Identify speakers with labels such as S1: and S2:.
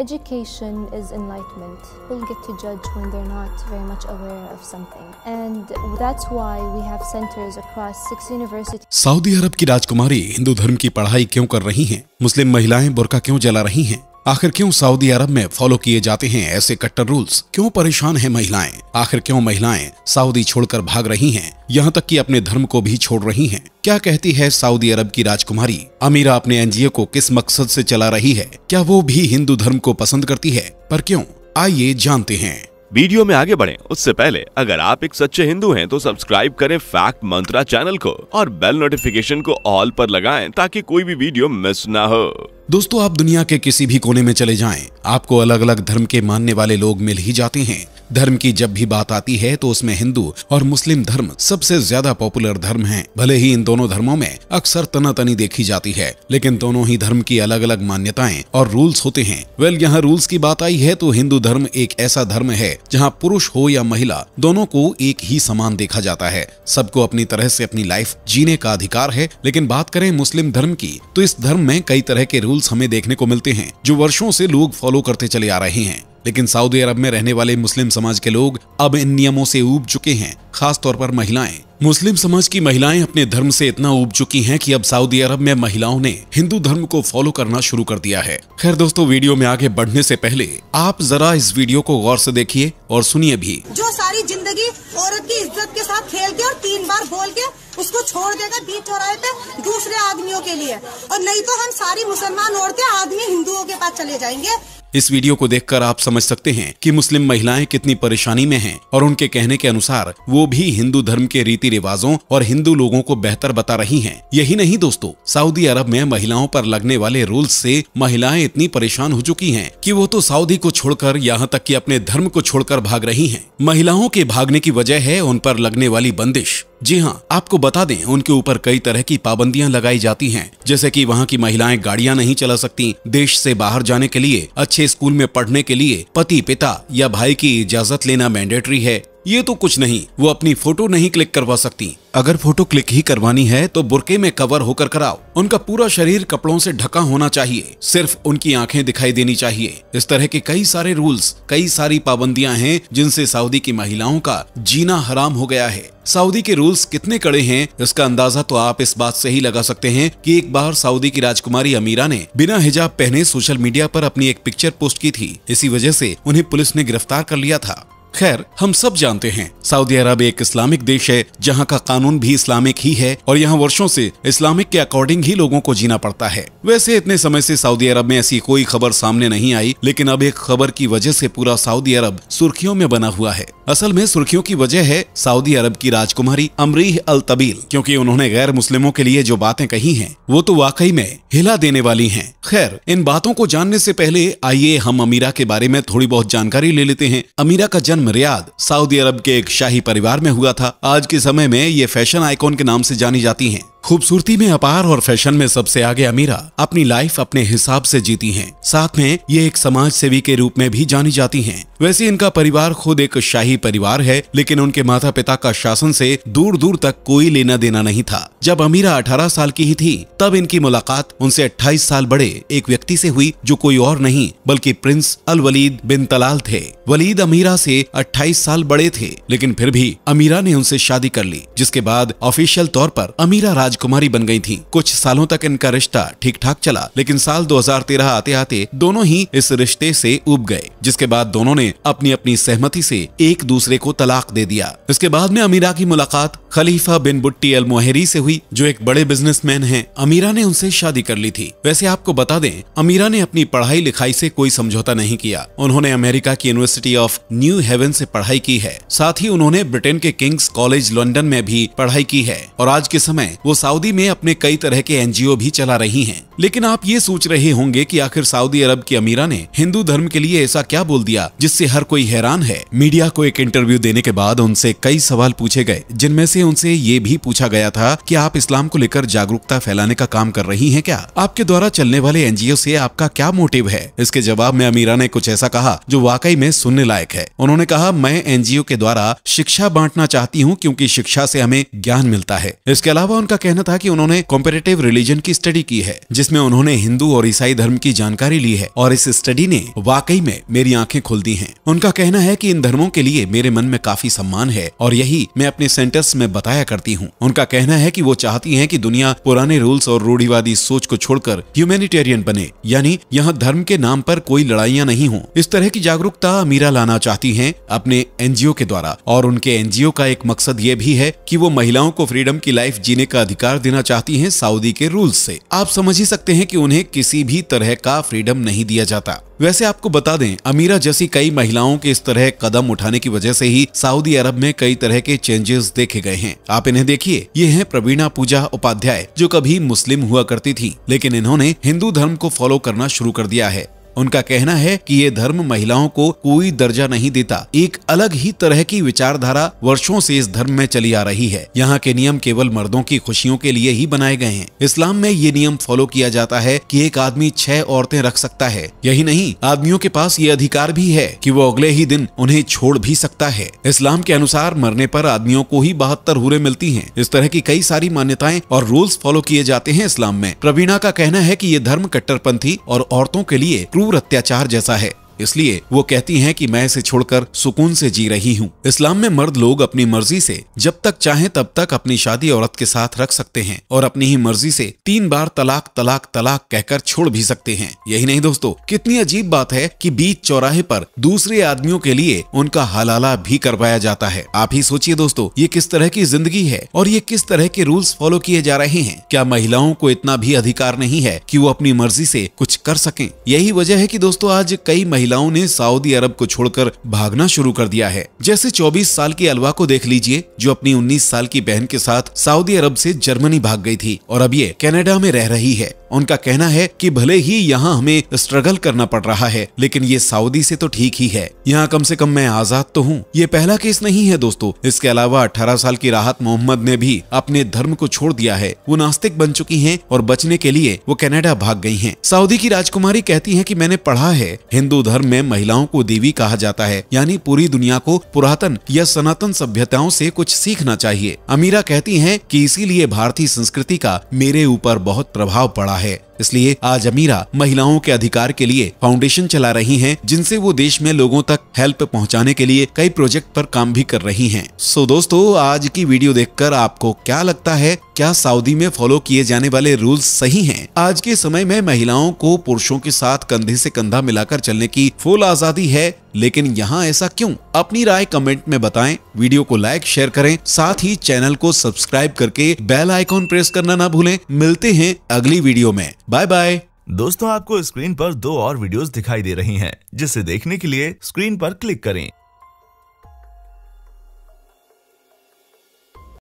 S1: Education is enlightenment. People get to judge when they're not very much aware of something. And that's why we have centers across six universities. Saudi Arab की राजकुमारी हिंदू धर्म की पढ़ाई क्यों कर रही हैं? मुस्लिम महिलाएं बुरका क्यों जला रही हैं? आखिर क्यों सऊदी अरब में फॉलो किए जाते हैं ऐसे कट्टर रूल्स क्यों परेशान हैं महिलाएं आखिर क्यों महिलाएं सऊदी छोड़कर भाग रही हैं यहाँ तक कि अपने धर्म को भी छोड़ रही हैं क्या कहती है सऊदी अरब की राजकुमारी अमीरा अपने एनजीओ को किस मकसद से चला रही है क्या वो भी हिंदू धर्म को पसंद करती है पर क्यों आइए जानते हैं वीडियो में आगे बढ़े उससे पहले अगर आप एक सच्चे हिंदू हैं तो सब्सक्राइब करें फैक्ट मंत्रा चैनल को और बेल नोटिफिकेशन को ऑल पर लगाएं ताकि कोई भी वीडियो मिस ना हो दोस्तों आप दुनिया के किसी भी कोने में चले जाएं, आपको अलग अलग धर्म के मानने वाले लोग मिल ही जाते हैं धर्म की जब भी बात आती है तो उसमें हिंदू और मुस्लिम धर्म सबसे ज्यादा पॉपुलर धर्म है भले ही इन दोनों धर्मों में अक्सर तनातनी देखी जाती है लेकिन दोनों ही धर्म की अलग अलग मान्यताएं और रूल्स होते हैं वेल यहाँ रूल्स की बात आई है तो हिंदू धर्म एक ऐसा धर्म है जहाँ पुरुष हो या महिला दोनों को एक ही समान देखा जाता है सबको अपनी तरह से अपनी लाइफ जीने का अधिकार है लेकिन बात करें मुस्लिम धर्म की तो इस धर्म में कई तरह के रूल्स हमें देखने को मिलते हैं जो वर्षो ऐसी लोग फॉलो करते चले आ रहे हैं लेकिन सऊदी अरब में रहने वाले मुस्लिम समाज के लोग अब इन नियमों से उब चुके हैं खासतौर पर महिलाएं मुस्लिम समाज की महिलाएं अपने धर्म से इतना उब चुकी हैं कि अब सऊदी अरब में महिलाओं ने हिंदू धर्म को फॉलो करना शुरू कर दिया है खैर दोस्तों वीडियो में आगे बढ़ने से पहले आप जरा इस वीडियो को गौर से देखिए और सुनिए भी जो सारी जिंदगी औरत की इज्जत के साथ खेल के और तीन बार बोल के उसको छोड़ देगा बीच चौराहे पे दूसरे आदमियों के लिए और नहीं तो हम सारी मुसलमान औरतें आदमी हिंदुओं के पास चले जाएंगे इस वीडियो को देखकर आप समझ सकते हैं कि मुस्लिम महिलाएं कितनी परेशानी में हैं और उनके कहने के अनुसार वो भी हिंदू धर्म के रीति रिवाजों और हिंदू लोगों को बेहतर बता रही हैं। यही नहीं दोस्तों सऊदी अरब में महिलाओं पर लगने वाले रूल्स से महिलाएं इतनी परेशान हो चुकी हैं कि वो तो सऊदी को छोड़कर यहाँ तक की अपने धर्म को छोड़कर भाग रही हैं। महिलाओं के भागने की वजह है उन पर लगने वाली बंदिश जी हाँ आपको बता दें उनके ऊपर कई तरह की पाबंदियां लगाई जाती हैं जैसे कि वहाँ की महिलाएं गाड़ियां नहीं चला सकती देश से बाहर जाने के लिए अच्छे स्कूल में पढ़ने के लिए पति पिता या भाई की इजाजत लेना मैंडेटरी है ये तो कुछ नहीं वो अपनी फोटो नहीं क्लिक करवा सकती अगर फोटो क्लिक ही करवानी है तो बुरके में कवर होकर कराओ उनका पूरा शरीर कपड़ों से ढका होना चाहिए सिर्फ उनकी आंखें दिखाई देनी चाहिए इस तरह के कई सारे रूल्स कई सारी पाबंदियां हैं जिनसे सऊदी की महिलाओं का जीना हराम हो गया है सऊदी के रूल्स कितने कड़े हैं इसका अंदाजा तो आप इस बात से ही लगा सकते हैं कि एक बार सऊदी की राजकुमारी अमीरा ने बिना हिजाब पहने सोशल मीडिया पर अपनी एक पिक्चर पोस्ट की थी इसी वजह से उन्हें पुलिस ने गिरफ्तार कर लिया था खैर हम सब जानते हैं सऊदी अरब एक इस्लामिक देश है जहाँ का कानून भी इस्लामिक ही है और यहाँ वर्षों से इस्लामिक के अकॉर्डिंग ही लोगों को जीना पड़ता है वैसे इतने समय से सऊदी अरब में ऐसी कोई खबर सामने नहीं आई लेकिन अब एक खबर की वजह से पूरा सऊदी अरब सुर्खियों में बना हुआ है असल में सुर्खियों की वजह है सऊदी अरब की राजकुमारी अमरीह अल तबील क्यूँकी उन्होंने गैर मुस्लिमों के लिए जो बातें कही है वो तो वाकई में हिला देने वाली है खैर इन बातों को जानने ऐसी पहले आइए हम अमीरा के बारे में थोड़ी बहुत जानकारी ले लेते हैं अमीरा का जन्म जन्म रियाद सऊदी अरब के एक शाही परिवार में हुआ था आज के समय में ये फैशन आइकॉन के नाम से जानी जाती हैं खूबसूरती में अपार और फैशन में सबसे आगे अमीरा अपनी लाइफ अपने हिसाब से जीती हैं। साथ में ये एक समाज सेवी के रूप में भी जानी जाती हैं। वैसे इनका परिवार खुद एक शाही परिवार है लेकिन उनके माता पिता का शासन से दूर दूर तक कोई लेना देना नहीं था जब अमीरा 18 साल की ही थी तब इनकी मुलाकात उनसे अट्ठाईस साल बड़े एक व्यक्ति ऐसी हुई जो कोई और नहीं बल्कि prince Al Waleed bin Talal थे वलीद अमीरा से अट्ठाईस साल बड़े थे लेकिन फिर भी अमीरा ने उनसे शादी कर ली जिसके बाद ऑफिशियल तौर पर अमीरा राजकुमारी बन गई थी कुछ सालों तक इनका रिश्ता ठीक ठाक चला लेकिन साल 2013 आते आते दोनों ही इस रिश्ते से उब गए जिसके बाद दोनों ने अपनी अपनी सहमति से एक दूसरे को तलाक दे दिया इसके बाद में अमीरा की मुलाकात खलीफा बिन बुट्टी अल मोहरी से हुई जो एक बड़े बिजनेसमैन हैं। अमीरा ने उनसे शादी कर ली थी वैसे आपको बता दें अमीरा ने अपनी पढ़ाई लिखाई से कोई समझौता नहीं किया उन्होंने अमेरिका की यूनिवर्सिटी ऑफ न्यू हेवन से पढ़ाई की है साथ ही उन्होंने ब्रिटेन के किंग्स कॉलेज लंदन में भी पढ़ाई की है और आज के समय वो सऊदी में अपने कई तरह के एनजीओ भी चला रही है लेकिन आप ये सोच रहे होंगे की आखिर सऊदी अरब की अमीरा ने हिंदू धर्म के लिए ऐसा क्या बोल दिया जिससे हर कोई हैरान है मीडिया को एक इंटरव्यू देने के बाद उनसे कई सवाल पूछे गए जिनमें से से उनसे ये भी पूछा गया था कि आप इस्लाम को लेकर जागरूकता फैलाने का काम कर रही हैं क्या आपके द्वारा चलने वाले एनजीओ से आपका क्या मोटिव है इसके जवाब में अमीरा ने कुछ ऐसा कहा जो वाकई में सुनने लायक है उन्होंने कहा मैं एनजीओ के द्वारा शिक्षा बांटना चाहती हूँ क्यूँकी शिक्षा ऐसी हमें ज्ञान मिलता है इसके अलावा उनका कहना था की उन्होंने कॉम्पेटेटिव रिलीजन की स्टडी की है जिसमे उन्होंने हिंदू और ईसाई धर्म की जानकारी ली है और इस स्टडी ने वाकई में मेरी आंखें खोल दी है उनका कहना है की इन धर्मों के लिए मेरे मन में काफी सम्मान है और यही मैं अपने सेंटर्स में बताया करती हूँ उनका कहना है कि वो चाहती हैं कि दुनिया पुराने रूल्स और रूढ़ीवादी सोच को छोड़कर ह्यूमैनिटेरियन बने यानी यहाँ धर्म के नाम पर कोई लड़ाइयाँ नहीं हो इस तरह की जागरूकता अमीरा लाना चाहती है अपने एनजीओ के द्वारा और उनके एनजीओ का एक मकसद ये भी है की वो महिलाओं को फ्रीडम की लाइफ जीने का अधिकार देना चाहती है सऊदी के रूल ऐसी आप समझ ही सकते हैं की उन्हें किसी भी तरह का फ्रीडम नहीं दिया जाता वैसे आपको बता दें अमीरा जैसी कई महिलाओं के इस तरह कदम उठाने की वजह से ही सऊदी अरब में कई तरह के चेंजेस देखे गए हैं आप इन्हें देखिए ये हैं प्रवीणा पूजा उपाध्याय जो कभी मुस्लिम हुआ करती थी लेकिन इन्होंने हिंदू धर्म को फॉलो करना शुरू कर दिया है उनका कहना है कि ये धर्म महिलाओं को कोई दर्जा नहीं देता एक अलग ही तरह की विचारधारा वर्षों से इस धर्म में चली आ रही है यहाँ के नियम केवल मर्दों की खुशियों के लिए ही बनाए गए हैं इस्लाम में ये नियम फॉलो किया जाता है कि एक आदमी छह औरतें रख सकता है यही नहीं आदमियों के पास ये अधिकार भी है कि वो अगले ही दिन उन्हें छोड़ भी सकता है इस्लाम के अनुसार मरने पर आदमियों को ही बहत्तर हुरे मिलती हैं। इस तरह की कई सारी मान्यताएं और रूल्स फॉलो किए जाते हैं इस्लाम में प्रवीणा का कहना है कि ये धर्म कट्टरपंथी और औरतों के लिए क्रू क्रूर अत्याचार जैसा है इसलिए वो कहती हैं कि मैं इसे छोड़कर सुकून से जी रही हूँ इस्लाम में मर्द लोग अपनी मर्जी से जब तक चाहे तब तक अपनी शादी औरत के साथ रख सकते हैं और अपनी ही मर्जी से तीन बार तलाक तलाक तलाक कहकर छोड़ भी सकते हैं यही नहीं दोस्तों कितनी अजीब बात है कि बीच चौराहे पर दूसरे आदमियों के लिए उनका हलाला भी करवाया जाता है आप ही सोचिए दोस्तों ये किस तरह की जिंदगी है और ये किस तरह के रूल्स फॉलो किए जा रहे हैं क्या महिलाओं को इतना भी अधिकार नहीं है कि वो अपनी मर्जी से कुछ कर सकें यही वजह है कि दोस्तों आज कई महिला महिलाओं ने सऊदी अरब को छोड़कर भागना शुरू कर दिया है जैसे चौबीस साल की अलवा को देख लीजिए जो अपनी उन्नीस साल की बहन के साथ सऊदी अरब से जर्मनी भाग गई थी और अब ये कनाडा में रह रही है उनका कहना है कि भले ही यहाँ हमें स्ट्रगल करना पड़ रहा है लेकिन ये सऊदी से तो ठीक ही है यहाँ कम से कम मैं आजाद तो हूँ ये पहला केस नहीं है दोस्तों इसके अलावा 18 साल की राहत मोहम्मद ने भी अपने धर्म को छोड़ दिया है वो नास्तिक बन चुकी हैं और बचने के लिए वो कनाडा भाग गई हैं। सऊदी की राजकुमारी कहती है की मैंने पढ़ा है हिंदू धर्म धर्म में महिलाओं को देवी कहा जाता है यानी पूरी दुनिया को पुरातन या सनातन सभ्यताओं से कुछ सीखना चाहिए अमीरा कहती हैं कि इसीलिए भारतीय संस्कृति का मेरे ऊपर बहुत प्रभाव पड़ा है इसलिए आज अमीरा महिलाओं के अधिकार के लिए फाउंडेशन चला रही है जिनसे वो देश में लोगों तक हेल्प पहुँचाने के लिए कई प्रोजेक्ट पर काम भी कर रही है सो दोस्तों आज की वीडियो देखकर आपको क्या लगता है क्या सऊदी में फॉलो किए जाने वाले रूल्स सही हैं? आज के समय में महिलाओं को पुरुषों के साथ कंधे से कंधा मिलाकर चलने की फुल आजादी है लेकिन यहाँ ऐसा क्यों अपनी राय कमेंट में बताएं वीडियो को लाइक शेयर करें साथ ही चैनल को सब्सक्राइब करके बेल आइकॉन प्रेस करना ना भूलें मिलते हैं अगली वीडियो में बाय बाय दोस्तों आपको स्क्रीन पर दो और वीडियोस दिखाई दे रही हैं जिसे देखने के लिए स्क्रीन पर क्लिक करें